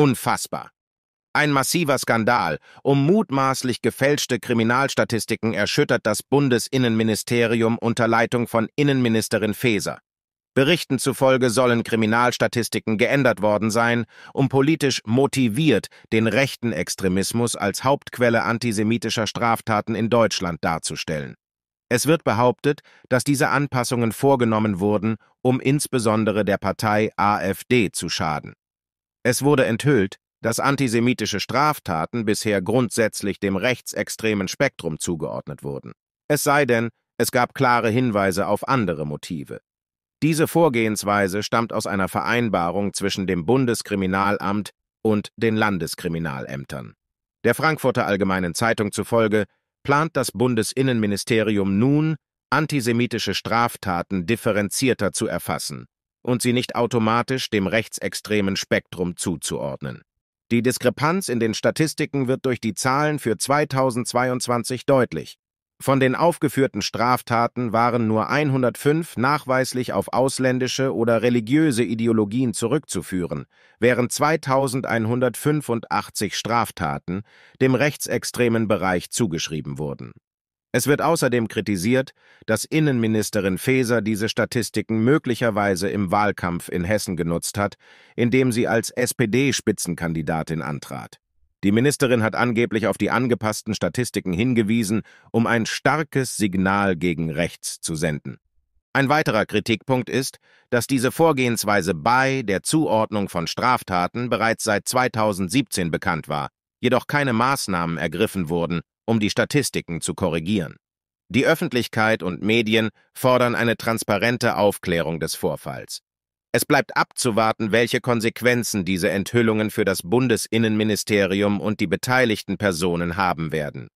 Unfassbar. Ein massiver Skandal um mutmaßlich gefälschte Kriminalstatistiken erschüttert das Bundesinnenministerium unter Leitung von Innenministerin Faeser. Berichten zufolge sollen Kriminalstatistiken geändert worden sein, um politisch motiviert den rechten Extremismus als Hauptquelle antisemitischer Straftaten in Deutschland darzustellen. Es wird behauptet, dass diese Anpassungen vorgenommen wurden, um insbesondere der Partei AfD zu schaden. Es wurde enthüllt, dass antisemitische Straftaten bisher grundsätzlich dem rechtsextremen Spektrum zugeordnet wurden. Es sei denn, es gab klare Hinweise auf andere Motive. Diese Vorgehensweise stammt aus einer Vereinbarung zwischen dem Bundeskriminalamt und den Landeskriminalämtern. Der Frankfurter Allgemeinen Zeitung zufolge plant das Bundesinnenministerium nun, antisemitische Straftaten differenzierter zu erfassen und sie nicht automatisch dem rechtsextremen Spektrum zuzuordnen. Die Diskrepanz in den Statistiken wird durch die Zahlen für 2022 deutlich. Von den aufgeführten Straftaten waren nur 105 nachweislich auf ausländische oder religiöse Ideologien zurückzuführen, während 2185 Straftaten dem rechtsextremen Bereich zugeschrieben wurden es wird außerdem kritisiert, dass Innenministerin Faeser diese Statistiken möglicherweise im Wahlkampf in Hessen genutzt hat, indem sie als SPD-Spitzenkandidatin antrat. Die Ministerin hat angeblich auf die angepassten Statistiken hingewiesen, um ein starkes Signal gegen rechts zu senden. Ein weiterer Kritikpunkt ist, dass diese Vorgehensweise bei der Zuordnung von Straftaten bereits seit 2017 bekannt war, jedoch keine Maßnahmen ergriffen wurden, um die Statistiken zu korrigieren. Die Öffentlichkeit und Medien fordern eine transparente Aufklärung des Vorfalls. Es bleibt abzuwarten, welche Konsequenzen diese Enthüllungen für das Bundesinnenministerium und die beteiligten Personen haben werden.